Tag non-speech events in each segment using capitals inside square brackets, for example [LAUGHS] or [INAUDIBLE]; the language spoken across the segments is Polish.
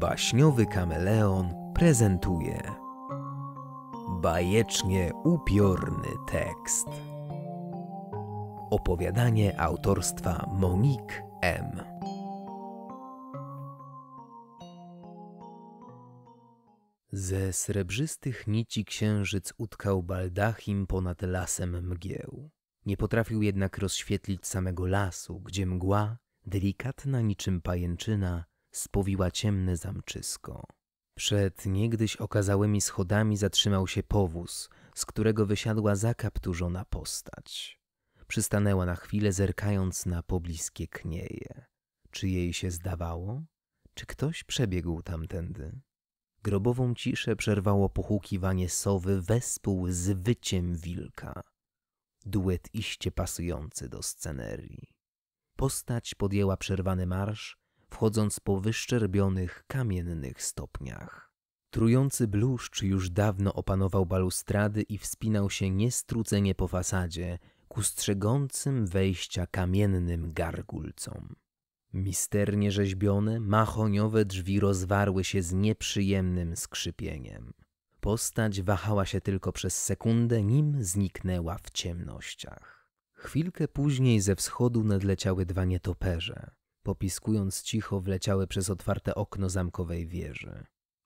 Baśniowy kameleon prezentuje bajecznie upiorny tekst. Opowiadanie autorstwa Monique M. Ze srebrzystych nici księżyc utkał baldachim ponad lasem mgieł. Nie potrafił jednak rozświetlić samego lasu, gdzie mgła, delikatna niczym pajęczyna, spowiła ciemne zamczysko. Przed niegdyś okazałymi schodami zatrzymał się powóz, z którego wysiadła zakapturzona postać. Przystanęła na chwilę, zerkając na pobliskie knieje. Czy jej się zdawało? Czy ktoś przebiegł tamtędy? Grobową ciszę przerwało pochukiwanie sowy wespół z wyciem wilka. Duet iście pasujący do scenerii. Postać podjęła przerwany marsz, wchodząc po wyszczerbionych kamiennych stopniach. Trujący bluszcz już dawno opanował balustrady i wspinał się niestrucenie po fasadzie ku strzegącym wejścia kamiennym gargulcom. Misternie rzeźbione, mahoniowe drzwi rozwarły się z nieprzyjemnym skrzypieniem. Postać wahała się tylko przez sekundę, nim zniknęła w ciemnościach. Chwilkę później ze wschodu nadleciały dwa nietoperze popiskując cicho, wleciały przez otwarte okno zamkowej wieży.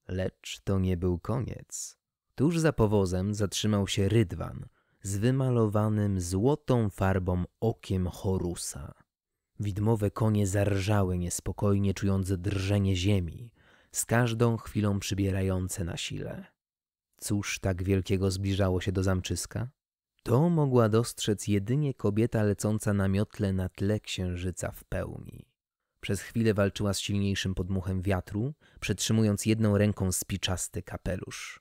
Lecz to nie był koniec. Tuż za powozem zatrzymał się rydwan z wymalowanym złotą farbą okiem Horusa. Widmowe konie zarżały niespokojnie, czując drżenie ziemi, z każdą chwilą przybierające na sile. Cóż tak wielkiego zbliżało się do zamczyska? To mogła dostrzec jedynie kobieta lecąca na miotle na tle księżyca w pełni. Przez chwilę walczyła z silniejszym podmuchem wiatru, przetrzymując jedną ręką spiczasty kapelusz.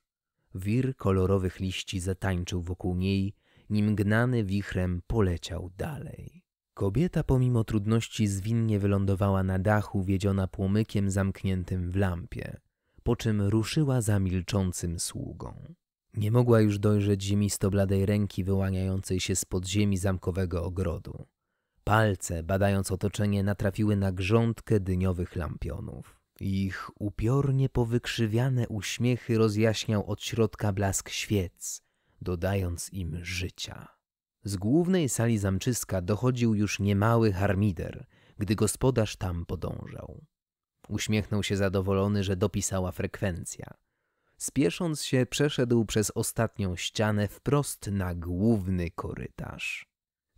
Wir kolorowych liści zatańczył wokół niej, nim gnany wichrem poleciał dalej. Kobieta pomimo trudności zwinnie wylądowała na dachu, wiedziona płomykiem zamkniętym w lampie, po czym ruszyła za milczącym sługą. Nie mogła już dojrzeć ziemisto-bladej ręki wyłaniającej się z podziemi zamkowego ogrodu. Palce, badając otoczenie, natrafiły na grządkę dyniowych lampionów. Ich upiornie powykrzywiane uśmiechy rozjaśniał od środka blask świec, dodając im życia. Z głównej sali zamczyska dochodził już niemały harmider, gdy gospodarz tam podążał. Uśmiechnął się zadowolony, że dopisała frekwencja. Spiesząc się, przeszedł przez ostatnią ścianę wprost na główny korytarz.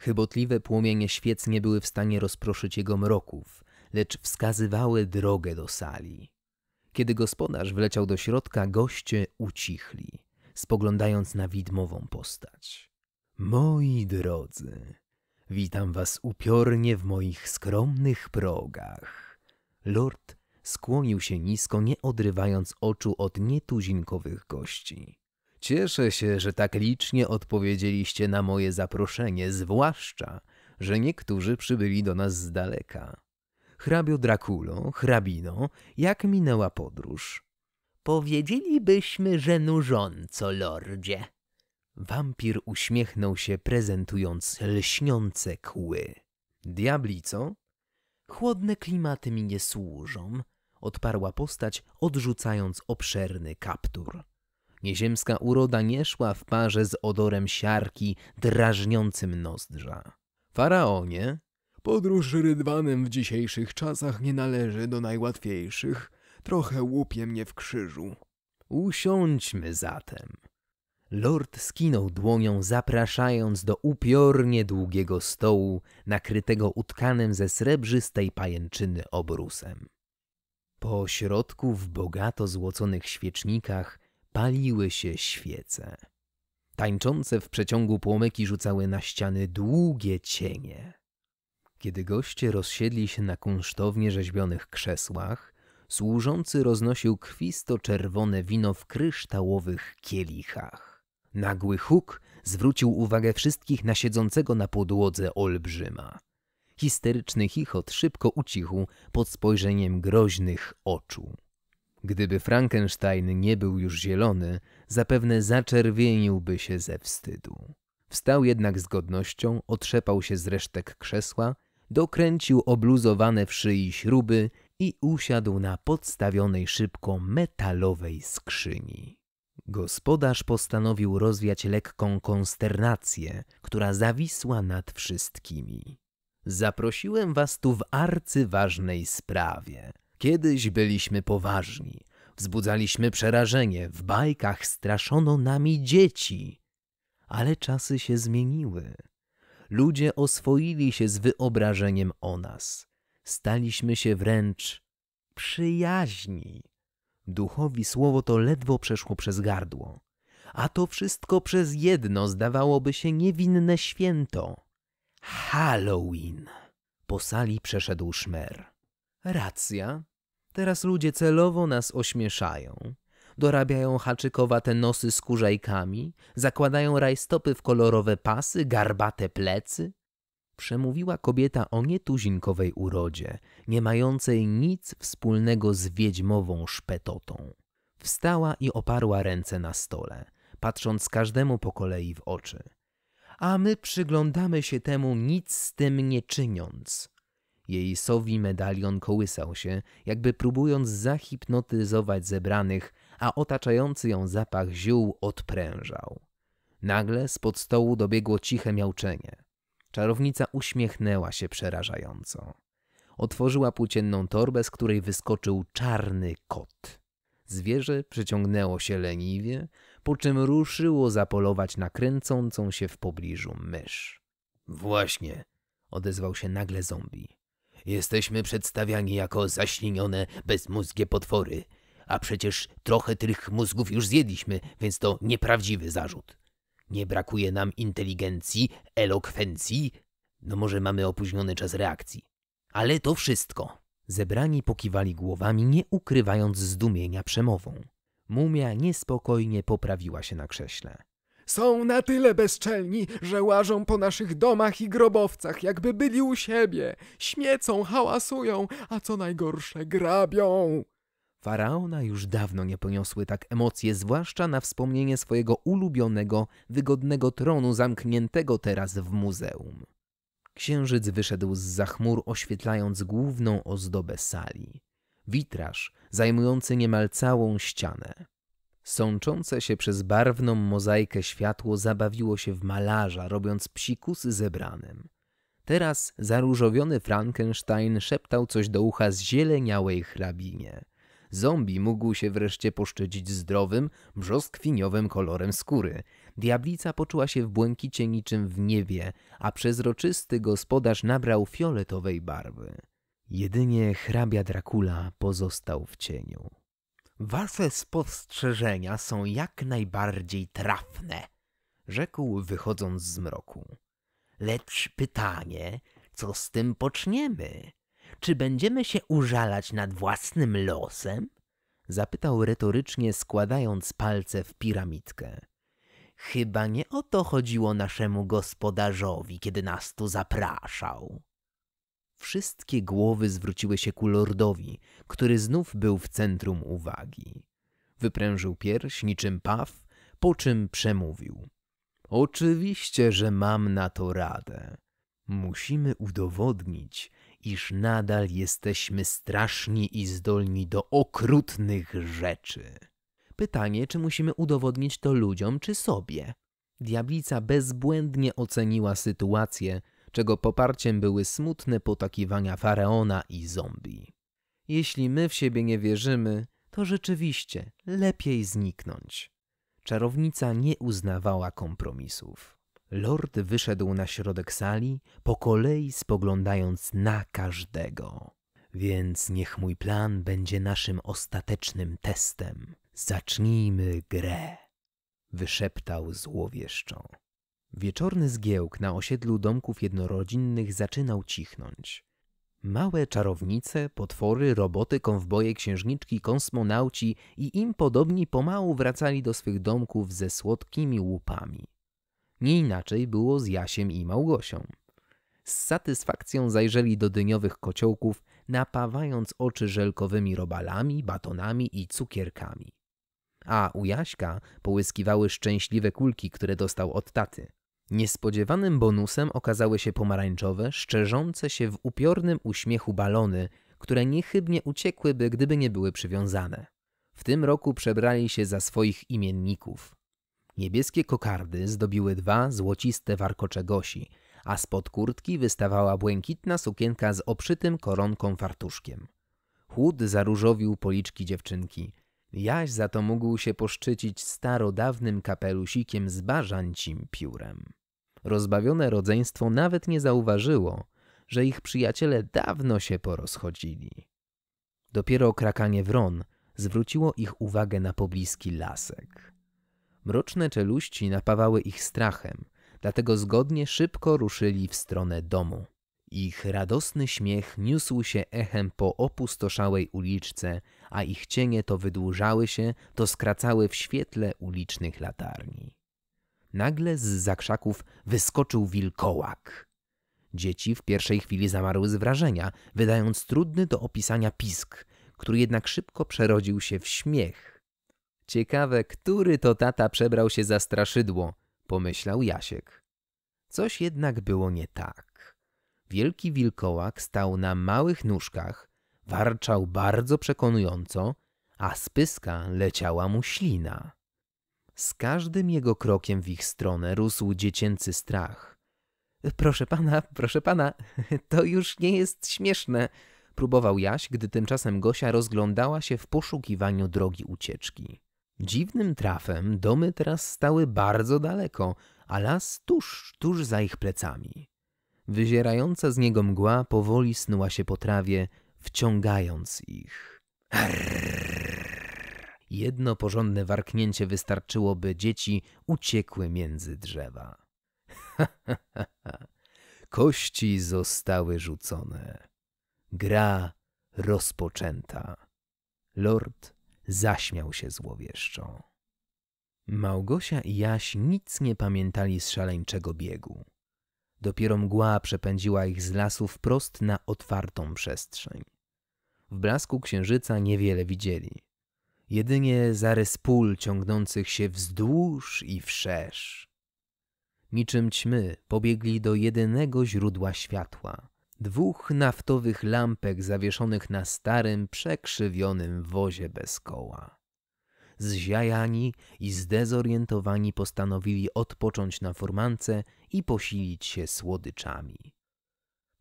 Chybotliwe płomienie świec nie były w stanie rozproszyć jego mroków, lecz wskazywały drogę do sali. Kiedy gospodarz wleciał do środka, goście ucichli, spoglądając na widmową postać. Moi drodzy, witam was upiornie w moich skromnych progach. Lord skłonił się nisko, nie odrywając oczu od nietuzinkowych gości. Cieszę się, że tak licznie odpowiedzieliście na moje zaproszenie, zwłaszcza, że niektórzy przybyli do nas z daleka. Hrabio Draculo, hrabino, jak minęła podróż? Powiedzielibyśmy, że nużąco, lordzie. Wampir uśmiechnął się, prezentując lśniące kły. Diablico? Chłodne klimaty mi nie służą, odparła postać, odrzucając obszerny kaptur. Nieziemska uroda nie szła w parze z odorem siarki drażniącym nozdrza. Faraonie, podróż rydwanem w dzisiejszych czasach nie należy do najłatwiejszych. Trochę łupie mnie w krzyżu. Usiądźmy zatem. Lord skinął dłonią, zapraszając do upiornie długiego stołu, nakrytego utkanym ze srebrzystej pajęczyny obrusem. Po środku w bogato złoconych świecznikach paliły się świece. Tańczące w przeciągu płomyki rzucały na ściany długie cienie. Kiedy goście rozsiedli się na kunsztownie rzeźbionych krzesłach, służący roznosił krwisto-czerwone wino w kryształowych kielichach. Nagły huk zwrócił uwagę wszystkich na siedzącego na podłodze olbrzyma. Histeryczny chichot szybko ucichł pod spojrzeniem groźnych oczu. Gdyby Frankenstein nie był już zielony, zapewne zaczerwieniłby się ze wstydu. Wstał jednak z godnością, otrzepał się z resztek krzesła, dokręcił obluzowane w szyi śruby i usiadł na podstawionej szybko metalowej skrzyni. Gospodarz postanowił rozwiać lekką konsternację, która zawisła nad wszystkimi. Zaprosiłem was tu w arcyważnej sprawie – Kiedyś byliśmy poważni. Wzbudzaliśmy przerażenie, w bajkach straszono nami dzieci. Ale czasy się zmieniły. Ludzie oswoili się z wyobrażeniem o nas. Staliśmy się wręcz przyjaźni. Duchowi słowo to ledwo przeszło przez gardło. A to wszystko przez jedno zdawałoby się niewinne święto. Halloween. Po sali przeszedł szmer. Racja, Teraz ludzie celowo nas ośmieszają. Dorabiają haczykowate nosy z kurzajkami, zakładają rajstopy w kolorowe pasy, garbate plecy. Przemówiła kobieta o nietuzinkowej urodzie, nie mającej nic wspólnego z wiedźmową szpetotą. Wstała i oparła ręce na stole, patrząc każdemu po kolei w oczy. A my przyglądamy się temu nic z tym nie czyniąc. Jej sowi medalion kołysał się, jakby próbując zahipnotyzować zebranych, a otaczający ją zapach ziół odprężał. Nagle z pod stołu dobiegło ciche miauczenie. Czarownica uśmiechnęła się przerażająco. Otworzyła płócienną torbę, z której wyskoczył czarny kot. Zwierzę przyciągnęło się leniwie, po czym ruszyło zapolować na kręcącą się w pobliżu mysz. Właśnie, odezwał się nagle zombie. Jesteśmy przedstawiani jako zaślinione, bezmózgie potwory. A przecież trochę tych mózgów już zjedliśmy, więc to nieprawdziwy zarzut. Nie brakuje nam inteligencji, elokwencji, no może mamy opóźniony czas reakcji. Ale to wszystko. Zebrani pokiwali głowami, nie ukrywając zdumienia przemową. Mumia niespokojnie poprawiła się na krześle. Są na tyle bezczelni, że łażą po naszych domach i grobowcach, jakby byli u siebie. Śmiecą, hałasują, a co najgorsze, grabią. Faraona już dawno nie poniosły tak emocje, zwłaszcza na wspomnienie swojego ulubionego, wygodnego tronu zamkniętego teraz w muzeum. Księżyc wyszedł z zachmur, oświetlając główną ozdobę sali. Witraż, zajmujący niemal całą ścianę. Sączące się przez barwną mozaikę światło zabawiło się w malarza, robiąc psikus zebranym. Teraz zaróżowiony Frankenstein szeptał coś do ucha zieleniałej hrabinie. Zombie mógł się wreszcie poszczycić zdrowym, brzoskwiniowym kolorem skóry. Diablica poczuła się w błękicie niczym w niebie, a przezroczysty gospodarz nabrał fioletowej barwy. Jedynie hrabia Dracula pozostał w cieniu. Wasze spostrzeżenia są jak najbardziej trafne, rzekł wychodząc z mroku. Lecz pytanie, co z tym poczniemy? Czy będziemy się użalać nad własnym losem? Zapytał retorycznie, składając palce w piramidkę. Chyba nie o to chodziło naszemu gospodarzowi, kiedy nas tu zapraszał. Wszystkie głowy zwróciły się ku lordowi, który znów był w centrum uwagi. Wyprężył pierś niczym paw, po czym przemówił. Oczywiście, że mam na to radę. Musimy udowodnić, iż nadal jesteśmy straszni i zdolni do okrutnych rzeczy. Pytanie, czy musimy udowodnić to ludziom, czy sobie. Diablica bezbłędnie oceniła sytuację czego poparciem były smutne potakiwania faraona i zombie. Jeśli my w siebie nie wierzymy, to rzeczywiście lepiej zniknąć. Czarownica nie uznawała kompromisów. Lord wyszedł na środek sali, po kolei spoglądając na każdego. Więc niech mój plan będzie naszym ostatecznym testem. Zacznijmy grę, wyszeptał złowieszczo. Wieczorny zgiełk na osiedlu domków jednorodzinnych zaczynał cichnąć. Małe czarownice, potwory, roboty, konwboje, księżniczki, kosmonauci i im podobni pomału wracali do swych domków ze słodkimi łupami. Nie inaczej było z Jasiem i Małgosią. Z satysfakcją zajrzeli do dyniowych kociołków, napawając oczy żelkowymi robalami, batonami i cukierkami. A u Jaśka połyskiwały szczęśliwe kulki, które dostał od taty. Niespodziewanym bonusem okazały się pomarańczowe, szczerzące się w upiornym uśmiechu balony, które niechybnie uciekłyby, gdyby nie były przywiązane. W tym roku przebrali się za swoich imienników. Niebieskie kokardy zdobiły dwa złociste warkocze gosi, a spod kurtki wystawała błękitna sukienka z obszytym koronką fartuszkiem. Chłód zaróżowił policzki dziewczynki. Jaś za to mógł się poszczycić starodawnym kapelusikiem z barzancim piórem. Rozbawione rodzeństwo nawet nie zauważyło, że ich przyjaciele dawno się porozchodzili. Dopiero krakanie wron zwróciło ich uwagę na pobliski lasek. Mroczne czeluści napawały ich strachem, dlatego zgodnie szybko ruszyli w stronę domu. Ich radosny śmiech niósł się echem po opustoszałej uliczce, a ich cienie to wydłużały się, to skracały w świetle ulicznych latarni. Nagle z zakrzaków wyskoczył wilkołak. Dzieci w pierwszej chwili zamarły z wrażenia, wydając trudny do opisania pisk, który jednak szybko przerodził się w śmiech. Ciekawe, który to tata przebrał się za straszydło, pomyślał Jasiek. Coś jednak było nie tak. Wielki wilkołak stał na małych nóżkach, warczał bardzo przekonująco, a z pyska leciała mu ślina. Z każdym jego krokiem w ich stronę rósł dziecięcy strach. Proszę pana, proszę pana, [LAUGHS] to już nie jest śmieszne, próbował Jaś, gdy tymczasem Gosia rozglądała się w poszukiwaniu drogi ucieczki. Dziwnym trafem domy teraz stały bardzo daleko, a las tuż, tuż za ich plecami. Wyzierająca z niego mgła powoli snuła się po trawie, wciągając ich. Jedno porządne warknięcie wystarczyło, by dzieci uciekły między drzewa. Ha, ha, ha, Kości zostały rzucone. Gra rozpoczęta. Lord zaśmiał się złowieszczo. Małgosia i Jaś nic nie pamiętali z szaleńczego biegu. Dopiero mgła przepędziła ich z lasu wprost na otwartą przestrzeń. W blasku księżyca niewiele widzieli jedynie zarys pól ciągnących się wzdłuż i wszerz. Niczym ćmy pobiegli do jedynego źródła światła dwóch naftowych lampek zawieszonych na starym, przekrzywionym wozie bez koła. Zziajani i zdezorientowani postanowili odpocząć na formance i posilić się słodyczami.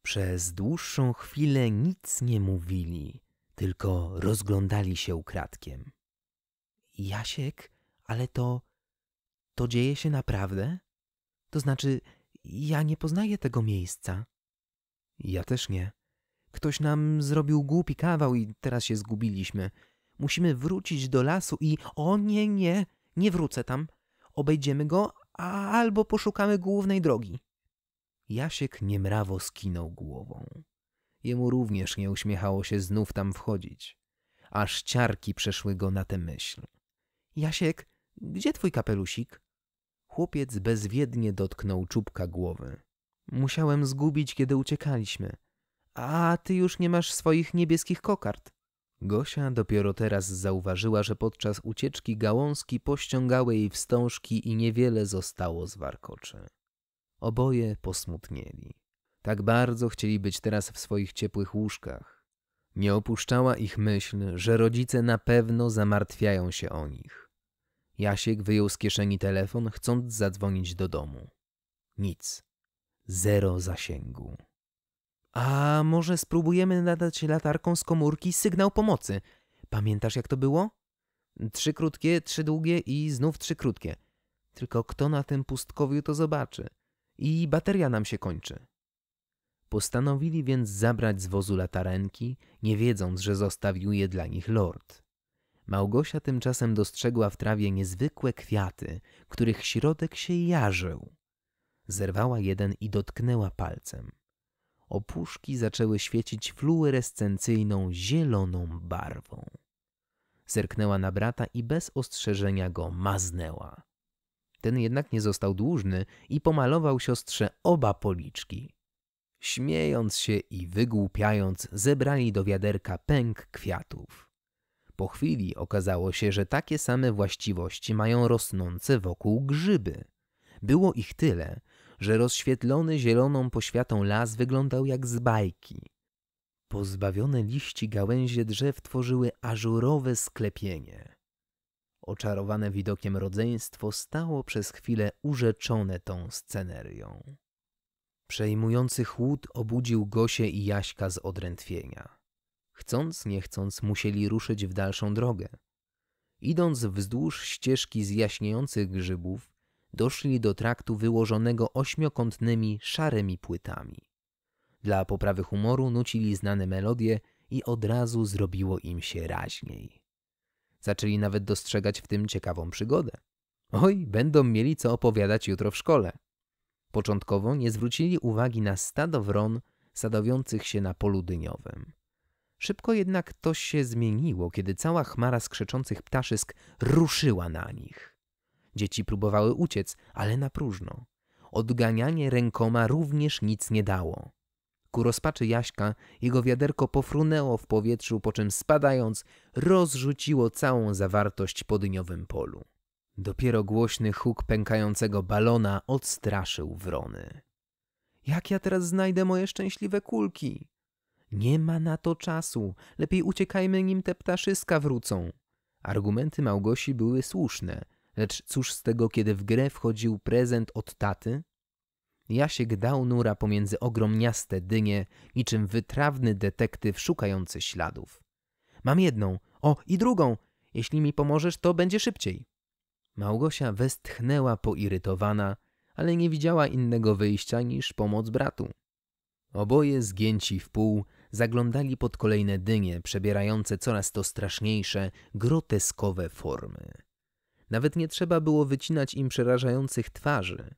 Przez dłuższą chwilę nic nie mówili, tylko rozglądali się ukradkiem. Jasiek, ale to. to dzieje się naprawdę? To znaczy, ja nie poznaję tego miejsca. Ja też nie. Ktoś nam zrobił głupi kawał i teraz się zgubiliśmy. Musimy wrócić do lasu i. O nie, nie, nie wrócę tam. Obejdziemy go, a albo poszukamy głównej drogi. Jasiek niemrawo skinął głową. Jemu również nie uśmiechało się znów tam wchodzić, aż ciarki przeszły go na tę myśl. Jasiek, gdzie twój kapelusik? Chłopiec bezwiednie dotknął czubka głowy. Musiałem zgubić, kiedy uciekaliśmy. A ty już nie masz swoich niebieskich kokard. Gosia dopiero teraz zauważyła, że podczas ucieczki gałązki pościągały jej wstążki i niewiele zostało z warkoczy. Oboje posmutnieli. Tak bardzo chcieli być teraz w swoich ciepłych łóżkach. Nie opuszczała ich myśl, że rodzice na pewno zamartwiają się o nich. Jasiek wyjął z kieszeni telefon, chcąc zadzwonić do domu. Nic. Zero zasięgu. A może spróbujemy nadać latarką z komórki sygnał pomocy? Pamiętasz jak to było? Trzy krótkie, trzy długie i znów trzy krótkie. Tylko kto na tym pustkowiu to zobaczy? I bateria nam się kończy. Postanowili więc zabrać z wozu latarenki, nie wiedząc, że zostawił je dla nich lord. Małgosia tymczasem dostrzegła w trawie niezwykłe kwiaty, których środek się jarzył. Zerwała jeden i dotknęła palcem. Opuszki zaczęły świecić fluorescencyjną, zieloną barwą. Zerknęła na brata i bez ostrzeżenia go maznęła. Ten jednak nie został dłużny i pomalował siostrze oba policzki. Śmiejąc się i wygłupiając, zebrali do wiaderka pęk kwiatów. Po chwili okazało się, że takie same właściwości mają rosnące wokół grzyby. Było ich tyle, że rozświetlony zieloną poświatą las wyglądał jak z bajki. Pozbawione liści gałęzie drzew tworzyły ażurowe sklepienie. Oczarowane widokiem rodzeństwo stało przez chwilę urzeczone tą scenerią. Przejmujący chłód obudził Gosie i Jaśka z odrętwienia. Chcąc, nie chcąc, musieli ruszyć w dalszą drogę. Idąc wzdłuż ścieżki z jaśniejących grzybów, doszli do traktu wyłożonego ośmiokątnymi, szarymi płytami. Dla poprawy humoru nucili znane melodie i od razu zrobiło im się raźniej. Zaczęli nawet dostrzegać w tym ciekawą przygodę. Oj, będą mieli co opowiadać jutro w szkole. Początkowo nie zwrócili uwagi na stado wron sadowiących się na polu dyniowym. Szybko jednak to się zmieniło, kiedy cała chmara skrzeczących ptaszysk ruszyła na nich. Dzieci próbowały uciec, ale na próżno. Odganianie rękoma również nic nie dało. Ku rozpaczy Jaśka jego wiaderko pofrunęło w powietrzu, po czym spadając rozrzuciło całą zawartość po dyniowym polu. Dopiero głośny huk pękającego balona odstraszył wrony. Jak ja teraz znajdę moje szczęśliwe kulki? Nie ma na to czasu. Lepiej uciekajmy, nim te ptaszyska wrócą. Argumenty Małgosi były słuszne, lecz cóż z tego, kiedy w grę wchodził prezent od taty? Jasiek dał nura pomiędzy ogromniaste dynie, niczym wytrawny detektyw szukający śladów. Mam jedną, o i drugą. Jeśli mi pomożesz, to będzie szybciej. Małgosia westchnęła poirytowana, ale nie widziała innego wyjścia niż pomoc bratu. Oboje zgięci w pół zaglądali pod kolejne dynie, przebierające coraz to straszniejsze, groteskowe formy. Nawet nie trzeba było wycinać im przerażających twarzy.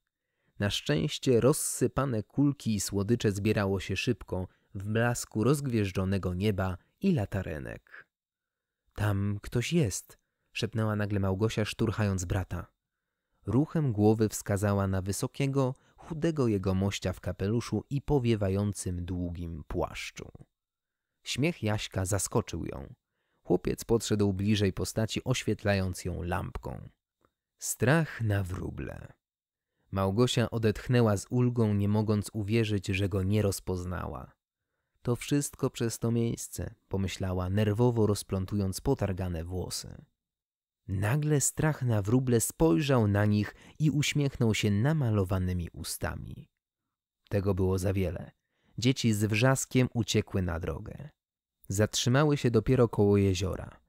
Na szczęście rozsypane kulki i słodycze zbierało się szybko w blasku rozgwieżdżonego nieba i latarenek. Tam ktoś jest, szepnęła nagle Małgosia, szturchając brata. Ruchem głowy wskazała na wysokiego, chudego jegomościa w kapeluszu i powiewającym długim płaszczu. Śmiech Jaśka zaskoczył ją. Chłopiec podszedł bliżej postaci, oświetlając ją lampką. Strach na wróble. Małgosia odetchnęła z ulgą, nie mogąc uwierzyć, że go nie rozpoznała. To wszystko przez to miejsce, pomyślała, nerwowo rozplątując potargane włosy. Nagle strach na wróble spojrzał na nich i uśmiechnął się namalowanymi ustami. Tego było za wiele. Dzieci z wrzaskiem uciekły na drogę. Zatrzymały się dopiero koło jeziora.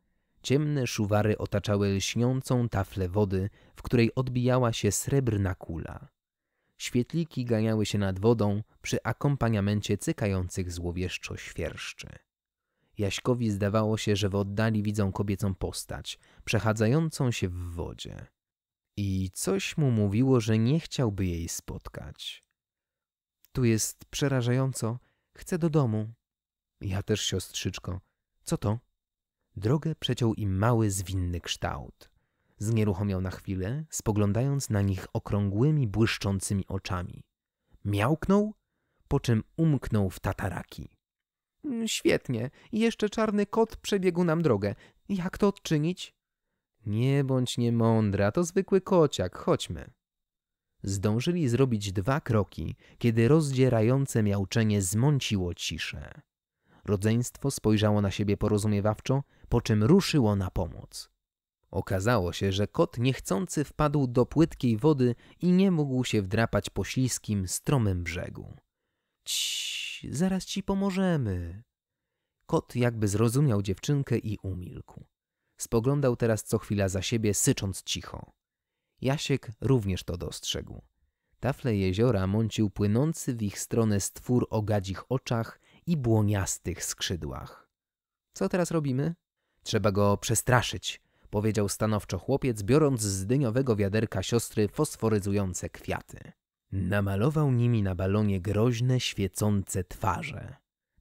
Ciemne szuwary otaczały lśniącą taflę wody, w której odbijała się srebrna kula. Świetliki ganiały się nad wodą przy akompaniamencie cykających złowieszczo świerszczy. Jaśkowi zdawało się, że w oddali widzą kobiecą postać, przechadzającą się w wodzie. I coś mu mówiło, że nie chciałby jej spotkać. Tu jest przerażająco. Chcę do domu. Ja też, siostrzyczko. Co to? Drogę przeciął im mały, zwinny kształt. Znieruchomiał na chwilę, spoglądając na nich okrągłymi, błyszczącymi oczami. Miałknął, po czym umknął w tataraki. Mm, świetnie. Jeszcze czarny kot przebiegł nam drogę. Jak to odczynić? Nie bądź niemądra, to zwykły kociak, chodźmy. Zdążyli zrobić dwa kroki, kiedy rozdzierające miauczenie zmąciło ciszę. Rodzeństwo spojrzało na siebie porozumiewawczo, po czym ruszyło na pomoc. Okazało się, że kot niechcący wpadł do płytkiej wody i nie mógł się wdrapać po śliskim, stromym brzegu. Ciii zaraz ci pomożemy. Kot jakby zrozumiał dziewczynkę i umilkł. Spoglądał teraz co chwila za siebie, sycząc cicho. Jasiek również to dostrzegł. Tafle jeziora mącił płynący w ich stronę stwór o gadzich oczach i błoniastych skrzydłach. Co teraz robimy? Trzeba go przestraszyć, powiedział stanowczo chłopiec, biorąc z dyniowego wiaderka siostry fosforyzujące kwiaty. Namalował nimi na balonie groźne, świecące twarze.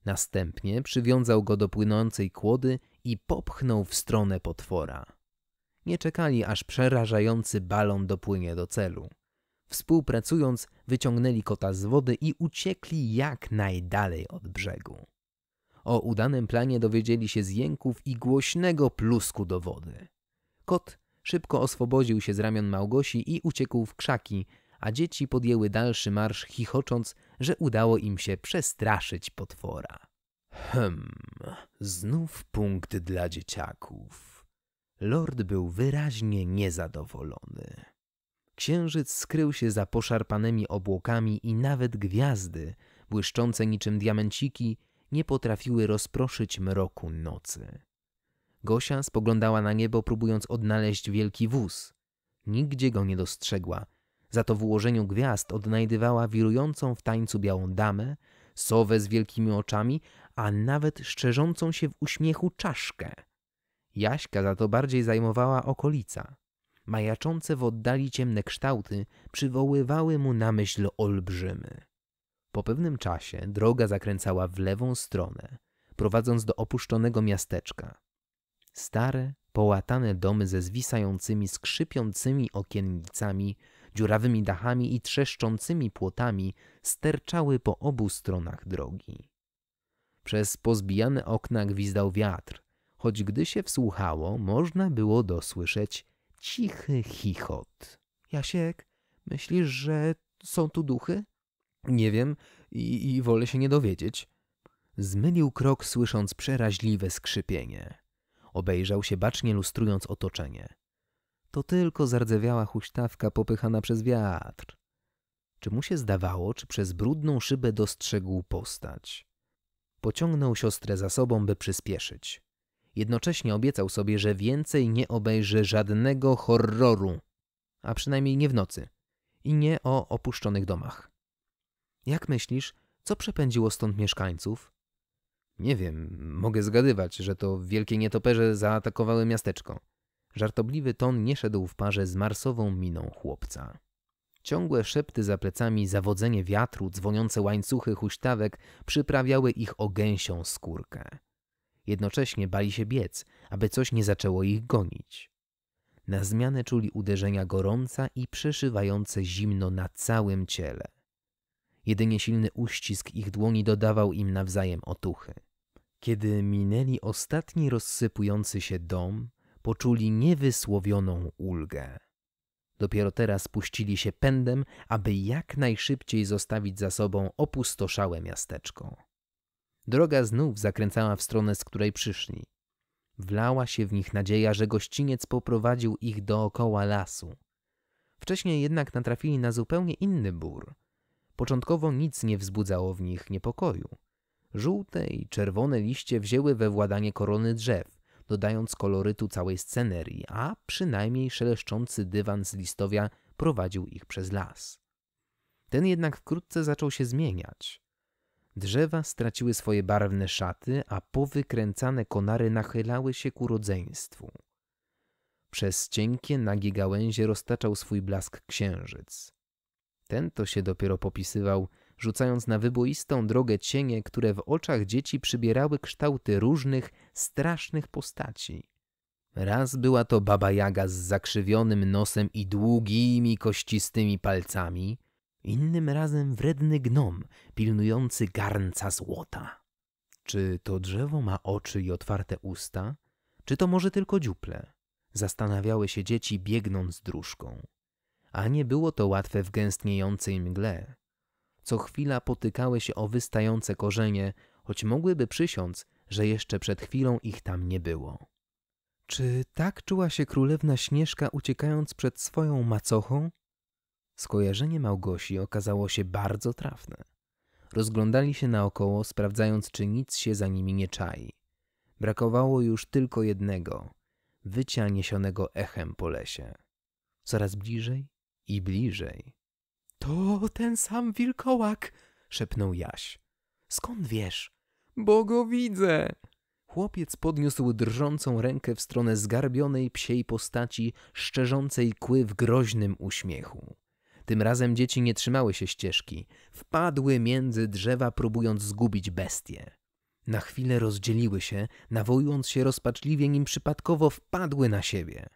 Następnie przywiązał go do płynącej kłody i popchnął w stronę potwora. Nie czekali, aż przerażający balon dopłynie do celu. Współpracując, wyciągnęli kota z wody i uciekli jak najdalej od brzegu. O udanym planie dowiedzieli się z jęków i głośnego plusku do wody. Kot szybko oswobodził się z ramion Małgosi i uciekł w krzaki, a dzieci podjęły dalszy marsz chichocząc, że udało im się przestraszyć potwora. Hm, znów punkt dla dzieciaków. Lord był wyraźnie niezadowolony. Księżyc skrył się za poszarpanymi obłokami i nawet gwiazdy, błyszczące niczym diamenciki, nie potrafiły rozproszyć mroku nocy. Gosia spoglądała na niebo, próbując odnaleźć wielki wóz. Nigdzie go nie dostrzegła, za to w ułożeniu gwiazd odnajdywała wirującą w tańcu białą damę, sowę z wielkimi oczami, a nawet szczerzącą się w uśmiechu czaszkę. Jaśka za to bardziej zajmowała okolica. Majaczące w oddali ciemne kształty przywoływały mu na myśl olbrzymy. Po pewnym czasie droga zakręcała w lewą stronę, prowadząc do opuszczonego miasteczka. Stare, połatane domy ze zwisającymi, skrzypiącymi okiennicami dziurawymi dachami i trzeszczącymi płotami sterczały po obu stronach drogi. Przez pozbijane okna gwizdał wiatr, choć gdy się wsłuchało, można było dosłyszeć cichy chichot. Jasiek, myślisz, że są tu duchy? Nie wiem i, i wolę się nie dowiedzieć. Zmylił krok, słysząc przeraźliwe skrzypienie. Obejrzał się bacznie, lustrując otoczenie to tylko zardzewiała huśtawka popychana przez wiatr. Czy mu się zdawało, czy przez brudną szybę dostrzegł postać? Pociągnął siostrę za sobą, by przyspieszyć. Jednocześnie obiecał sobie, że więcej nie obejrzy żadnego horroru, a przynajmniej nie w nocy i nie o opuszczonych domach. Jak myślisz, co przepędziło stąd mieszkańców? Nie wiem, mogę zgadywać, że to wielkie nietoperze zaatakowały miasteczko. Żartobliwy ton nie szedł w parze z marsową miną chłopca. Ciągłe szepty za plecami, zawodzenie wiatru, dzwoniące łańcuchy huśtawek przyprawiały ich o gęsią skórkę. Jednocześnie bali się biec, aby coś nie zaczęło ich gonić. Na zmianę czuli uderzenia gorąca i przeszywające zimno na całym ciele. Jedynie silny uścisk ich dłoni dodawał im nawzajem otuchy. Kiedy minęli ostatni rozsypujący się dom, poczuli niewysłowioną ulgę. Dopiero teraz puścili się pędem, aby jak najszybciej zostawić za sobą opustoszałe miasteczko. Droga znów zakręcała w stronę, z której przyszli. Wlała się w nich nadzieja, że gościniec poprowadził ich dookoła lasu. Wcześniej jednak natrafili na zupełnie inny bór. Początkowo nic nie wzbudzało w nich niepokoju. Żółte i czerwone liście wzięły we władanie korony drzew dodając kolorytu całej scenerii, a przynajmniej szeleszczący dywan z listowia prowadził ich przez las. Ten jednak wkrótce zaczął się zmieniać. Drzewa straciły swoje barwne szaty, a powykręcane konary nachylały się ku rodzeństwu. Przez cienkie, nagie gałęzie roztaczał swój blask księżyc. Ten to się dopiero popisywał – rzucając na wyboistą drogę cienie, które w oczach dzieci przybierały kształty różnych, strasznych postaci. Raz była to baba Jaga z zakrzywionym nosem i długimi, kościstymi palcami, innym razem wredny gnom pilnujący garnca złota. Czy to drzewo ma oczy i otwarte usta? Czy to może tylko dziuple? Zastanawiały się dzieci, biegnąc dróżką. A nie było to łatwe w gęstniejącej mgle. Co chwila potykały się o wystające korzenie, choć mogłyby przysiąc, że jeszcze przed chwilą ich tam nie było. Czy tak czuła się królewna Śnieżka uciekając przed swoją macochą? Skojarzenie Małgosi okazało się bardzo trafne. Rozglądali się naokoło, sprawdzając, czy nic się za nimi nie czai. Brakowało już tylko jednego wycia niesionego echem po lesie. Coraz bliżej i bliżej. To ten sam wilkołak, szepnął Jaś. Skąd wiesz? Bo go widzę. Chłopiec podniósł drżącą rękę w stronę zgarbionej psiej postaci, szczerzącej kły w groźnym uśmiechu. Tym razem dzieci nie trzymały się ścieżki, wpadły między drzewa, próbując zgubić bestię. Na chwilę rozdzieliły się, nawołując się rozpaczliwie, nim przypadkowo wpadły na siebie.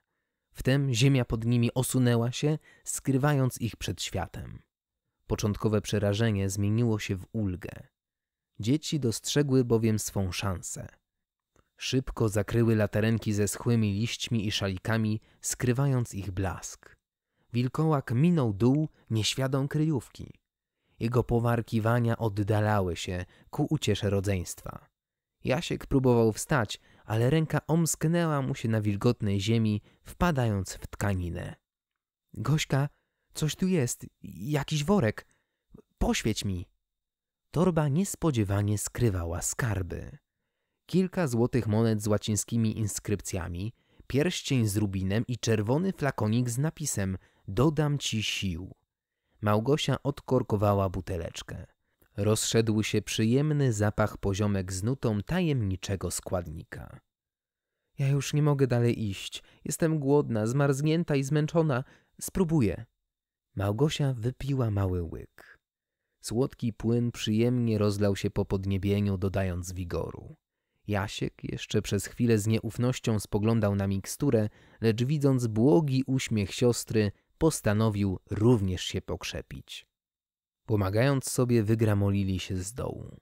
Wtem ziemia pod nimi osunęła się, skrywając ich przed światem. Początkowe przerażenie zmieniło się w ulgę. Dzieci dostrzegły bowiem swą szansę. Szybko zakryły latarenki ze schłymi liśćmi i szalikami, skrywając ich blask. Wilkołak minął dół, nieświadom kryjówki. Jego powarkiwania oddalały się ku uciesze rodzeństwa. Jasiek próbował wstać, ale ręka omsknęła mu się na wilgotnej ziemi, wpadając w tkaninę. Gośka, coś tu jest, jakiś worek. Poświeć mi. Torba niespodziewanie skrywała skarby. Kilka złotych monet z łacińskimi inskrypcjami, pierścień z rubinem i czerwony flakonik z napisem Dodam ci sił. Małgosia odkorkowała buteleczkę rozszedł się przyjemny zapach poziomek z nutą tajemniczego składnika. Ja już nie mogę dalej iść. Jestem głodna, zmarznięta i zmęczona. Spróbuję. Małgosia wypiła mały łyk. Słodki płyn przyjemnie rozlał się po podniebieniu, dodając wigoru. Jasiek jeszcze przez chwilę z nieufnością spoglądał na miksturę, lecz widząc błogi uśmiech siostry, postanowił również się pokrzepić. Pomagając sobie, wygramolili się z dołu.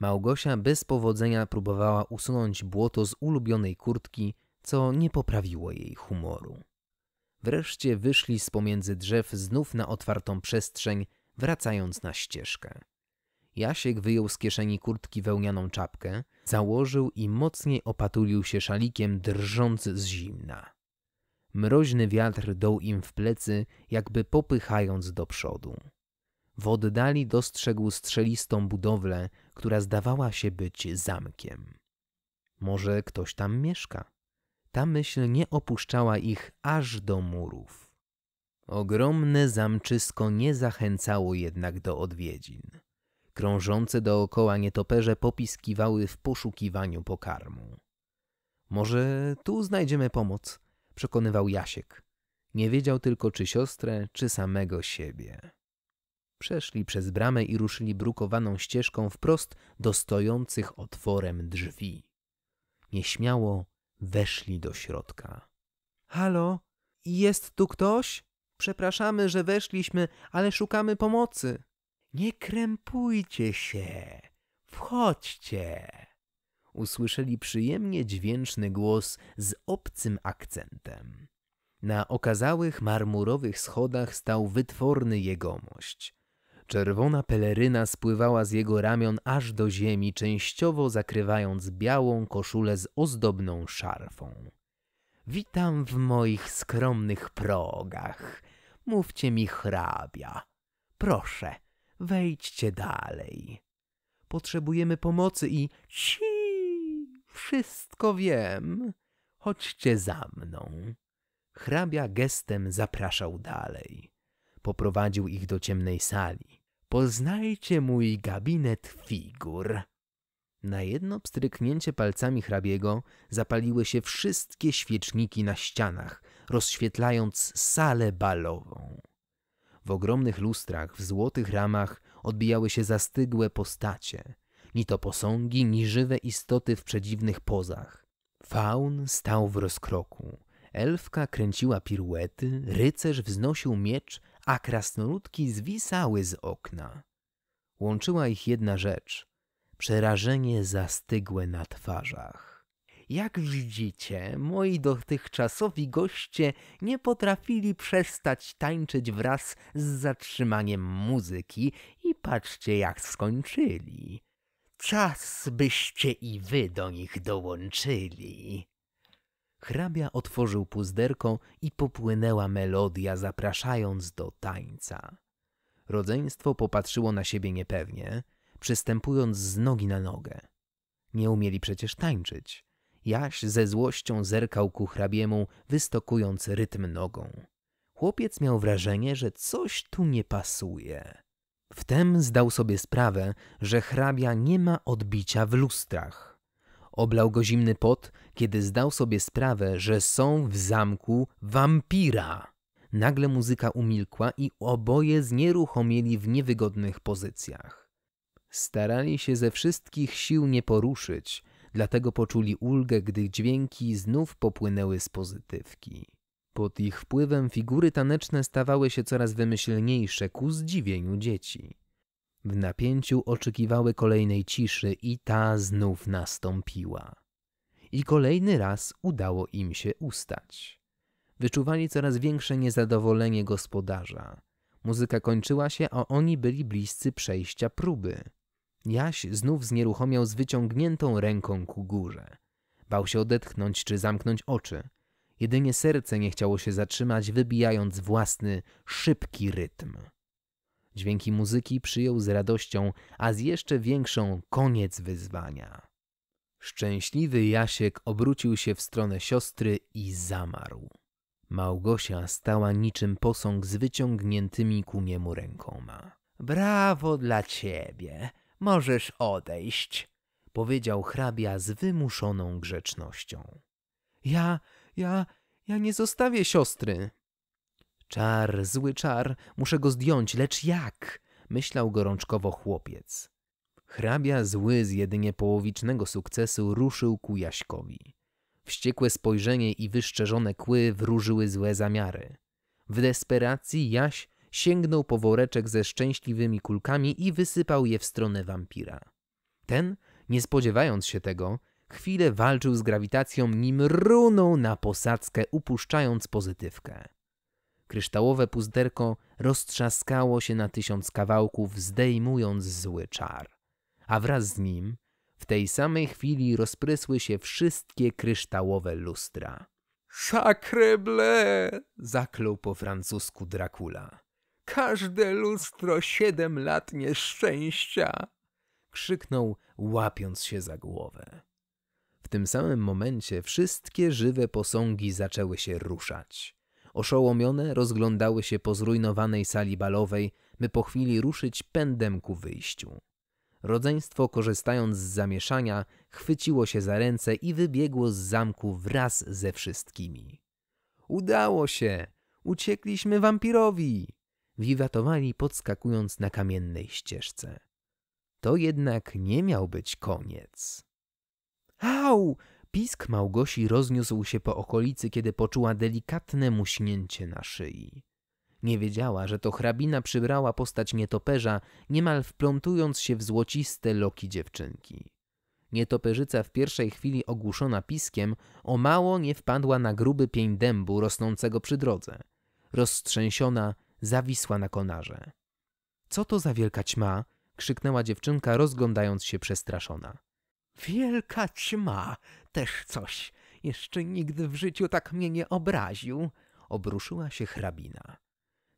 Małgosia bez powodzenia próbowała usunąć błoto z ulubionej kurtki, co nie poprawiło jej humoru. Wreszcie wyszli z pomiędzy drzew znów na otwartą przestrzeń, wracając na ścieżkę. Jasiek wyjął z kieszeni kurtki wełnianą czapkę, założył i mocniej opatulił się szalikiem drżąc z zimna. Mroźny wiatr dął im w plecy, jakby popychając do przodu. W oddali dostrzegł strzelistą budowlę, która zdawała się być zamkiem. Może ktoś tam mieszka? Ta myśl nie opuszczała ich aż do murów. Ogromne zamczysko nie zachęcało jednak do odwiedzin. Krążące dookoła nietoperze popiskiwały w poszukiwaniu pokarmu. Może tu znajdziemy pomoc, przekonywał Jasiek. Nie wiedział tylko czy siostrę, czy samego siebie. Przeszli przez bramę i ruszyli brukowaną ścieżką wprost do stojących otworem drzwi. Nieśmiało weszli do środka. Halo, jest tu ktoś? Przepraszamy, że weszliśmy, ale szukamy pomocy. Nie krępujcie się, wchodźcie. Usłyszeli przyjemnie dźwięczny głos z obcym akcentem. Na okazałych marmurowych schodach stał wytworny jegomość. Czerwona peleryna spływała z jego ramion aż do ziemi, częściowo zakrywając białą koszulę z ozdobną szarfą. Witam w moich skromnych progach. Mówcie mi hrabia. Proszę, wejdźcie dalej. Potrzebujemy pomocy i ci. Wszystko wiem. Chodźcie za mną. Hrabia gestem zapraszał dalej poprowadził ich do ciemnej sali. Poznajcie mój gabinet figur. Na jedno pstryknięcie palcami hrabiego zapaliły się wszystkie świeczniki na ścianach, rozświetlając salę balową. W ogromnych lustrach, w złotych ramach odbijały się zastygłe postacie, ni to posągi, ni żywe istoty w przedziwnych pozach. Faun stał w rozkroku. Elfka kręciła piruety, rycerz wznosił miecz, a krasnoludki zwisały z okna. Łączyła ich jedna rzecz przerażenie zastygłe na twarzach. Jak widzicie, moi dotychczasowi goście nie potrafili przestać tańczyć wraz z zatrzymaniem muzyki i patrzcie jak skończyli. Czas byście i wy do nich dołączyli. Hrabia otworzył puzderko i popłynęła melodia, zapraszając do tańca. Rodzeństwo popatrzyło na siebie niepewnie, przystępując z nogi na nogę. Nie umieli przecież tańczyć. Jaś ze złością zerkał ku hrabiemu, wystokując rytm nogą. Chłopiec miał wrażenie, że coś tu nie pasuje. Wtem zdał sobie sprawę, że hrabia nie ma odbicia w lustrach. Oblał go zimny pot, kiedy zdał sobie sprawę, że są w zamku wampira. Nagle muzyka umilkła i oboje znieruchomieli w niewygodnych pozycjach. Starali się ze wszystkich sił nie poruszyć, dlatego poczuli ulgę, gdy dźwięki znów popłynęły z pozytywki. Pod ich wpływem figury taneczne stawały się coraz wymyślniejsze ku zdziwieniu dzieci. W napięciu oczekiwały kolejnej ciszy i ta znów nastąpiła i kolejny raz udało im się ustać. Wyczuwali coraz większe niezadowolenie gospodarza. Muzyka kończyła się, a oni byli bliscy przejścia próby. Jaś znów znieruchomiał z wyciągniętą ręką ku górze. Bał się odetchnąć czy zamknąć oczy. Jedynie serce nie chciało się zatrzymać, wybijając własny, szybki rytm. Dźwięki muzyki przyjął z radością, a z jeszcze większą koniec wyzwania. Szczęśliwy Jasiek obrócił się w stronę siostry i zamarł. Małgosia stała niczym posąg z wyciągniętymi ku niemu rękoma. Brawo dla ciebie, możesz odejść, powiedział hrabia z wymuszoną grzecznością. Ja, ja, ja nie zostawię siostry. Czar, zły czar, muszę go zdjąć, lecz jak? myślał gorączkowo chłopiec. Hrabia zły z jedynie połowicznego sukcesu ruszył ku Jaśkowi. Wściekłe spojrzenie i wyszczerzone kły wróżyły złe zamiary. W desperacji Jaś sięgnął po woreczek ze szczęśliwymi kulkami i wysypał je w stronę wampira. Ten, nie spodziewając się tego, chwilę walczył z grawitacją, nim runął na posadzkę, upuszczając pozytywkę. Kryształowe puzderko roztrzaskało się na tysiąc kawałków, zdejmując zły czar a wraz z nim w tej samej chwili rozprysły się wszystkie kryształowe lustra. Sacreble! zaklął po francusku Dracula. Każde lustro siedem lat nieszczęścia! krzyknął, łapiąc się za głowę. W tym samym momencie wszystkie żywe posągi zaczęły się ruszać. Oszołomione rozglądały się po zrujnowanej sali balowej, by po chwili ruszyć pędem ku wyjściu. Rodzeństwo, korzystając z zamieszania, chwyciło się za ręce i wybiegło z zamku wraz ze wszystkimi. Udało się! Uciekliśmy wampirowi! Wiwatowali podskakując na kamiennej ścieżce. To jednak nie miał być koniec. Au! Pisk Małgosi rozniósł się po okolicy, kiedy poczuła delikatne muśnięcie na szyi. Nie wiedziała, że to hrabina przybrała postać nietoperza, niemal wplątując się w złociste loki dziewczynki. Nietoperzyca w pierwszej chwili ogłuszona piskiem, o mało nie wpadła na gruby pień dębu rosnącego przy drodze. Roztrzęsiona, zawisła na konarze. Co to za wielka ćma? krzyknęła dziewczynka, rozglądając się przestraszona. Wielka ćma, też coś. Jeszcze nigdy w życiu tak mnie nie obraził, obruszyła się hrabina.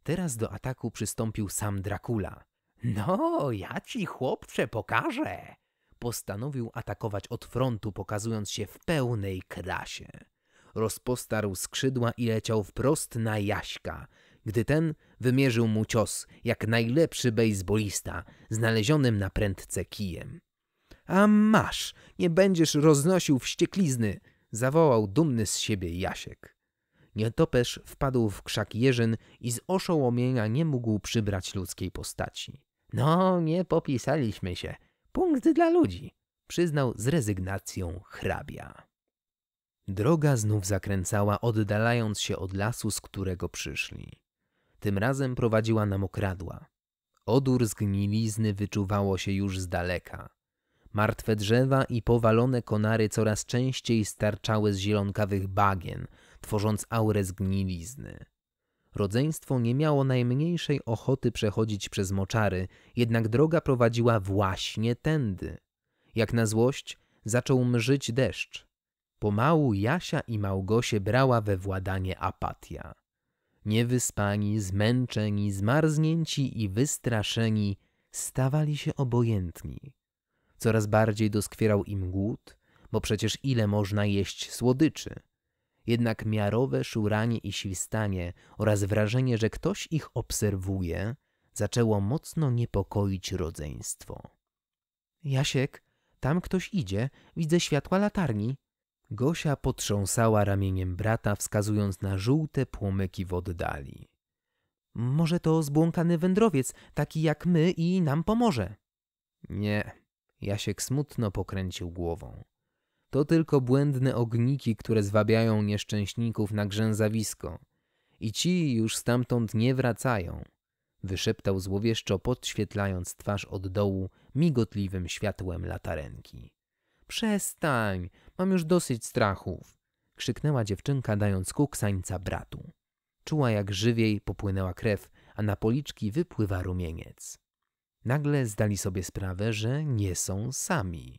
Teraz do ataku przystąpił sam Dracula. No, ja ci chłopcze pokażę! Postanowił atakować od frontu, pokazując się w pełnej krasie. Rozpostarł skrzydła i leciał wprost na Jaśka, gdy ten wymierzył mu cios, jak najlepszy bejsbolista, znalezionym na prędce kijem. A masz, nie będziesz roznosił wścieklizny! zawołał dumny z siebie Jasiek. Nietoperz wpadł w krzak jeżyn i z oszołomienia nie mógł przybrać ludzkiej postaci. No, nie popisaliśmy się. Punkt dla ludzi, przyznał z rezygnacją hrabia. Droga znów zakręcała, oddalając się od lasu, z którego przyszli. Tym razem prowadziła nam okradła. Odór zgnilizny wyczuwało się już z daleka. Martwe drzewa i powalone konary coraz częściej starczały z zielonkawych bagien – tworząc aurę zgnilizny. Rodzeństwo nie miało najmniejszej ochoty przechodzić przez moczary, jednak droga prowadziła właśnie tędy. Jak na złość zaczął mrzyć deszcz. Pomału Jasia i Małgosie brała we władanie apatia. Niewyspani, zmęczeni, zmarznięci i wystraszeni stawali się obojętni. Coraz bardziej doskwierał im głód, bo przecież ile można jeść słodyczy – jednak miarowe szuranie i świstanie oraz wrażenie, że ktoś ich obserwuje, zaczęło mocno niepokoić rodzeństwo. Jasiek, tam ktoś idzie, widzę światła latarni. Gosia potrząsała ramieniem brata, wskazując na żółte płomyki w oddali. Może to zbłąkany wędrowiec, taki jak my i nam pomoże. Nie. Jasiek smutno pokręcił głową. To tylko błędne ogniki, które zwabiają nieszczęśników na grzęzawisko. I ci już stamtąd nie wracają wyszeptał złowieszczo, podświetlając twarz od dołu migotliwym światłem latarenki. Przestań, mam już dosyć strachów, krzyknęła dziewczynka, dając kuksańca bratu. Czuła, jak żywiej popłynęła krew, a na policzki wypływa rumieniec. Nagle zdali sobie sprawę, że nie są sami.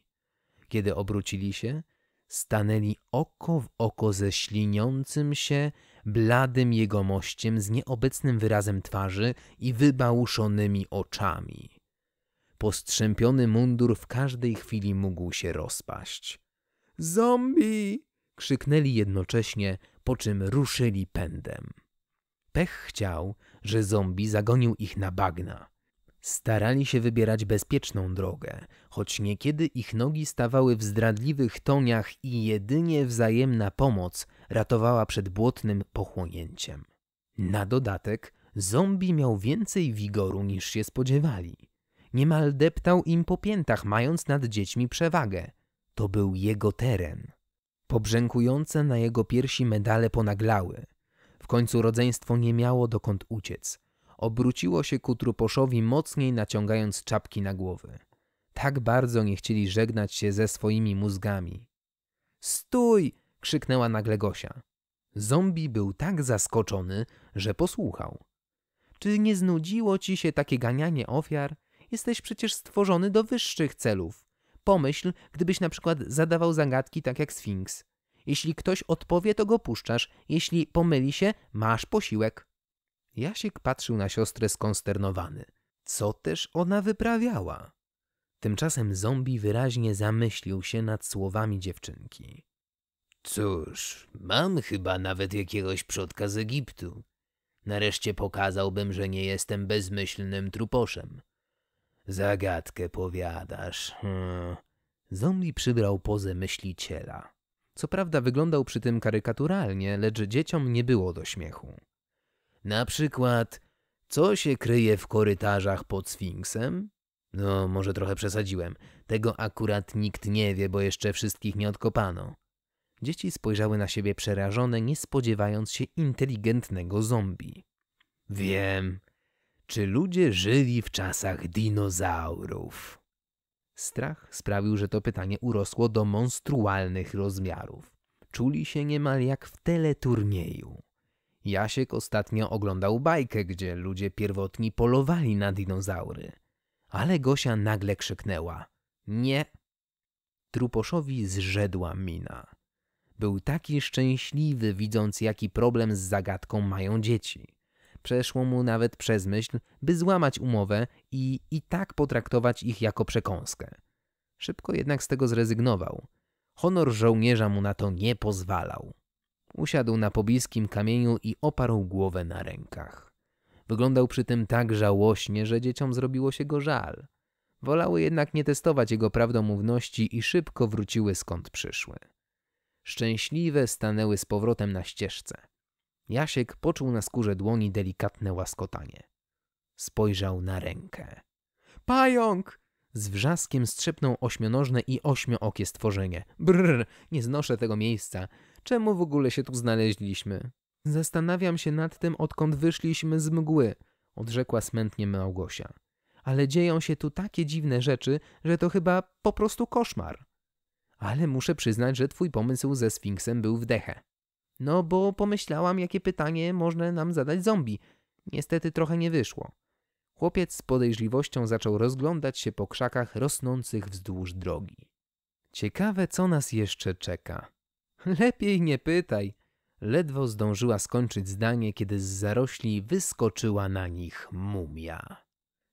Kiedy obrócili się, stanęli oko w oko ze śliniącym się, bladym jegomościem z nieobecnym wyrazem twarzy i wybałuszonymi oczami. Postrzępiony mundur w każdej chwili mógł się rozpaść. Zombie! krzyknęli jednocześnie, po czym ruszyli pędem. Pech chciał, że zombie zagonił ich na bagna. Starali się wybierać bezpieczną drogę, choć niekiedy ich nogi stawały w zdradliwych toniach i jedynie wzajemna pomoc ratowała przed błotnym pochłonięciem. Na dodatek, zombie miał więcej wigoru niż się spodziewali. Niemal deptał im po piętach, mając nad dziećmi przewagę. To był jego teren. Pobrzękujące na jego piersi medale ponaglały. W końcu rodzeństwo nie miało dokąd uciec – obróciło się ku truposzowi mocniej naciągając czapki na głowy. Tak bardzo nie chcieli żegnać się ze swoimi mózgami. Stój! krzyknęła nagle Gosia. Zombie był tak zaskoczony, że posłuchał. Czy nie znudziło ci się takie ganianie ofiar? Jesteś przecież stworzony do wyższych celów. Pomyśl, gdybyś na przykład zadawał zagadki tak jak Sfinks. Jeśli ktoś odpowie, to go puszczasz. Jeśli pomyli się, masz posiłek. Jasiek patrzył na siostrę skonsternowany. Co też ona wyprawiała? Tymczasem zombie wyraźnie zamyślił się nad słowami dziewczynki. Cóż, mam chyba nawet jakiegoś przodka z Egiptu. Nareszcie pokazałbym, że nie jestem bezmyślnym truposzem. Zagadkę powiadasz. Hmm. Zombie przybrał pozę myśliciela. Co prawda wyglądał przy tym karykaturalnie, lecz dzieciom nie było do śmiechu. Na przykład, co się kryje w korytarzach pod Sfinksem? No, może trochę przesadziłem. Tego akurat nikt nie wie, bo jeszcze wszystkich nie odkopano. Dzieci spojrzały na siebie przerażone, nie spodziewając się inteligentnego zombie. Wiem. Czy ludzie żyli w czasach dinozaurów? Strach sprawił, że to pytanie urosło do monstrualnych rozmiarów. Czuli się niemal jak w teleturnieju. Jasiek ostatnio oglądał bajkę, gdzie ludzie pierwotni polowali na dinozaury. Ale Gosia nagle krzyknęła: Nie! Truposzowi zrzedła mina. Był taki szczęśliwy, widząc, jaki problem z zagadką mają dzieci. Przeszło mu nawet przez myśl, by złamać umowę i i tak potraktować ich jako przekąskę. Szybko jednak z tego zrezygnował. Honor żołnierza mu na to nie pozwalał. Usiadł na pobliskim kamieniu i oparł głowę na rękach. Wyglądał przy tym tak żałośnie, że dzieciom zrobiło się go żal. Wolały jednak nie testować jego prawdomówności i szybko wróciły skąd przyszły. Szczęśliwe stanęły z powrotem na ścieżce. Jasiek poczuł na skórze dłoni delikatne łaskotanie. Spojrzał na rękę. Pająk! Z wrzaskiem strzepnął ośmionożne i ośmiookie stworzenie. Brr, nie znoszę tego miejsca. Czemu w ogóle się tu znaleźliśmy? Zastanawiam się nad tym, odkąd wyszliśmy z mgły, odrzekła smętnie Małgosia. Ale dzieją się tu takie dziwne rzeczy, że to chyba po prostu koszmar. Ale muszę przyznać, że twój pomysł ze Sfinksem był w dechę. No bo pomyślałam, jakie pytanie można nam zadać zombie. Niestety trochę nie wyszło. Chłopiec z podejrzliwością zaczął rozglądać się po krzakach rosnących wzdłuż drogi. Ciekawe, co nas jeszcze czeka. [LAUGHS] Lepiej nie pytaj. Ledwo zdążyła skończyć zdanie, kiedy z zarośli wyskoczyła na nich mumia.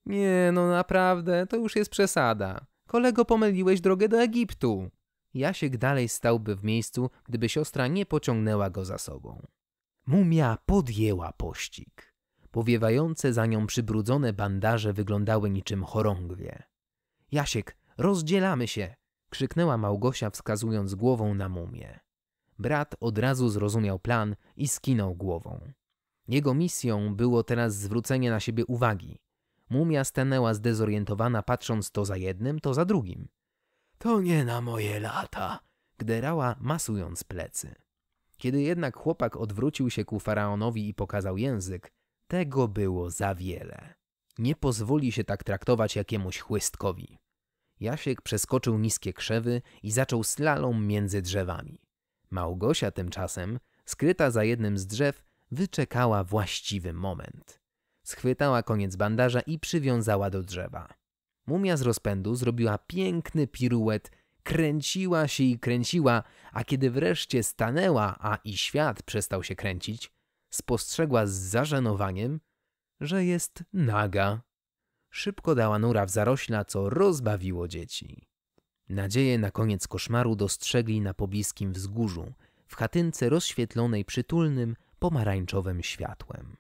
Nie, no naprawdę, to już jest przesada. Kolego, pomyliłeś drogę do Egiptu. Jasiek dalej stałby w miejscu, gdyby siostra nie pociągnęła go za sobą. Mumia podjęła pościg. Powiewające za nią przybrudzone bandaże wyglądały niczym chorągwie. Jasiek, rozdzielamy się! krzyknęła Małgosia, wskazując głową na mumię. Brat od razu zrozumiał plan i skinął głową. Jego misją było teraz zwrócenie na siebie uwagi. Mumia stanęła zdezorientowana, patrząc to za jednym, to za drugim. To nie na moje lata, gderała, masując plecy. Kiedy jednak chłopak odwrócił się ku faraonowi i pokazał język, tego było za wiele. Nie pozwoli się tak traktować jakiemuś chłystkowi. Jasiek przeskoczył niskie krzewy i zaczął slalom między drzewami. Małgosia tymczasem, skryta za jednym z drzew, wyczekała właściwy moment. Schwytała koniec bandaża i przywiązała do drzewa. Mumia z rozpędu zrobiła piękny piruet, kręciła się i kręciła, a kiedy wreszcie stanęła, a i świat przestał się kręcić, spostrzegła z zażenowaniem, że jest naga. Szybko dała nura w zarośla, co rozbawiło dzieci. Nadzieje na koniec koszmaru dostrzegli na pobliskim wzgórzu, w chatynce rozświetlonej przytulnym, pomarańczowym światłem.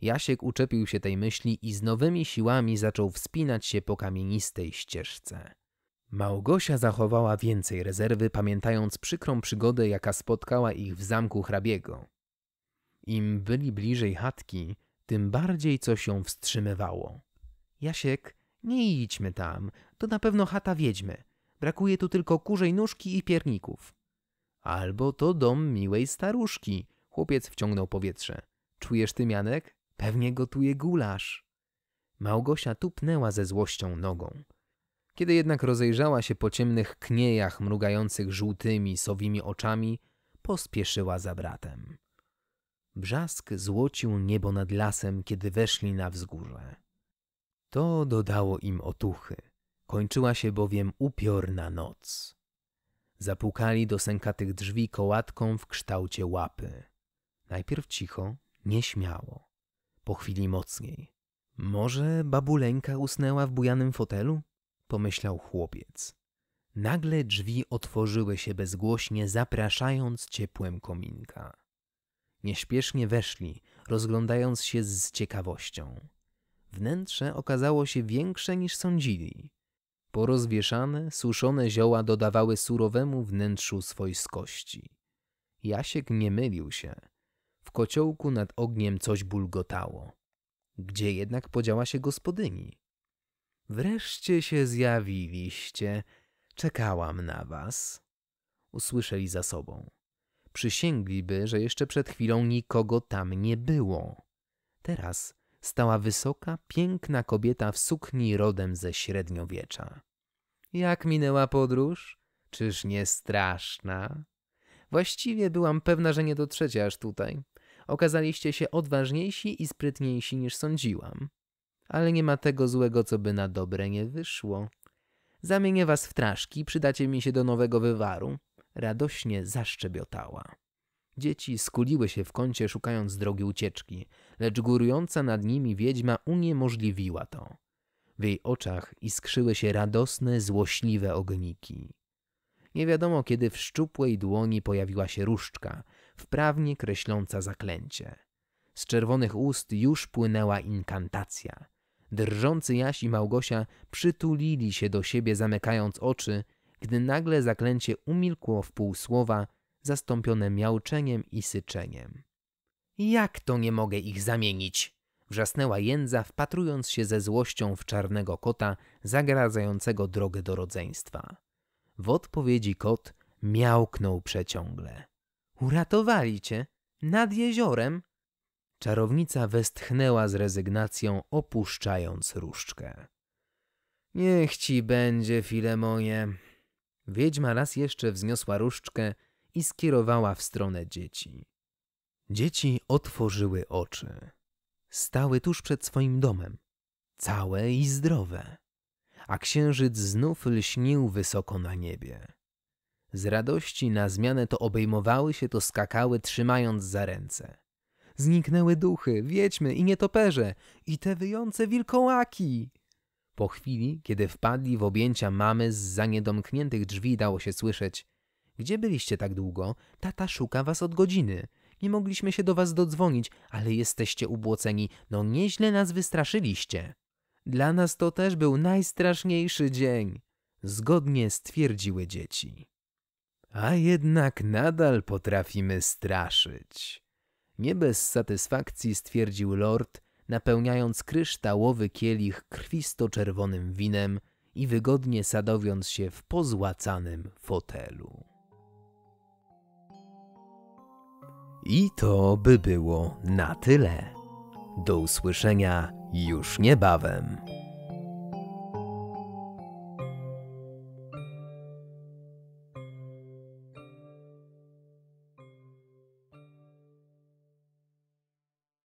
Jasiek uczepił się tej myśli i z nowymi siłami zaczął wspinać się po kamienistej ścieżce. Małgosia zachowała więcej rezerwy, pamiętając przykrą przygodę, jaka spotkała ich w zamku hrabiego. Im byli bliżej chatki, tym bardziej coś ją wstrzymywało. Jasiek, nie idźmy tam, to na pewno chata wiedźmy. Brakuje tu tylko kurzej nóżki i pierników. Albo to dom miłej staruszki. Chłopiec wciągnął powietrze. Czujesz ty, Mianek? Pewnie gotuje gulasz. Małgosia tupnęła ze złością nogą. Kiedy jednak rozejrzała się po ciemnych kniejach mrugających żółtymi, sowimi oczami, pospieszyła za bratem. Brzask złocił niebo nad lasem, kiedy weszli na wzgórze. To dodało im otuchy. Kończyła się bowiem upiorna noc. Zapukali do sękatych drzwi kołatką w kształcie łapy. Najpierw cicho, nieśmiało. Po chwili mocniej. Może babuleńka usnęła w bujanym fotelu? Pomyślał chłopiec. Nagle drzwi otworzyły się bezgłośnie, zapraszając ciepłem kominka. Nieśpiesznie weszli, rozglądając się z ciekawością. Wnętrze okazało się większe niż sądzili. Porozwieszane, suszone zioła dodawały surowemu wnętrzu swojskości. Jasiek nie mylił się. W kociołku nad ogniem coś bulgotało. Gdzie jednak podziała się gospodyni? Wreszcie się zjawiliście. Czekałam na was. Usłyszeli za sobą. Przysięgliby, że jeszcze przed chwilą nikogo tam nie było. Teraz stała wysoka, piękna kobieta w sukni rodem ze średniowiecza. Jak minęła podróż? Czyż nie straszna? Właściwie byłam pewna, że nie dotrzecie aż tutaj. Okazaliście się odważniejsi i sprytniejsi niż sądziłam. Ale nie ma tego złego, co by na dobre nie wyszło. Zamienię was w traszki, przydacie mi się do nowego wywaru. Radośnie zaszczebiotała. Dzieci skuliły się w kącie, szukając drogi ucieczki, lecz górująca nad nimi wiedźma uniemożliwiła to. W jej oczach iskrzyły się radosne, złośliwe ogniki. Nie wiadomo, kiedy w szczupłej dłoni pojawiła się różdżka, wprawnie kreśląca zaklęcie. Z czerwonych ust już płynęła inkantacja. Drżący Jaś i Małgosia przytulili się do siebie, zamykając oczy, gdy nagle zaklęcie umilkło w pół słowa – zastąpione miauczeniem i syczeniem. Jak to nie mogę ich zamienić? wrzasnęła jędza, wpatrując się ze złością w czarnego kota zagradzającego drogę do rodzeństwa. W odpowiedzi kot miałknął przeciągle. Uratowali cię? Nad jeziorem? Czarownica westchnęła z rezygnacją, opuszczając różdżkę. Niech ci będzie, Filemonie. Wiedźma raz jeszcze wzniosła różdżkę, i skierowała w stronę dzieci. Dzieci otworzyły oczy. Stały tuż przed swoim domem, całe i zdrowe, a księżyc znów lśnił wysoko na niebie. Z radości na zmianę to obejmowały się, to skakały, trzymając za ręce. Zniknęły duchy, wiedźmy i nietoperze, i te wyjące wilkołaki. Po chwili, kiedy wpadli w objęcia mamy, z zaniedomkniętych drzwi dało się słyszeć gdzie byliście tak długo? Tata szuka was od godziny. Nie mogliśmy się do was dodzwonić, ale jesteście ubłoceni. No nieźle nas wystraszyliście. Dla nas to też był najstraszniejszy dzień, zgodnie stwierdziły dzieci. A jednak nadal potrafimy straszyć. Nie bez satysfakcji stwierdził lord, napełniając kryształowy kielich krwisto-czerwonym winem i wygodnie sadowiąc się w pozłacanym fotelu. I to by było na tyle. Do usłyszenia już niebawem.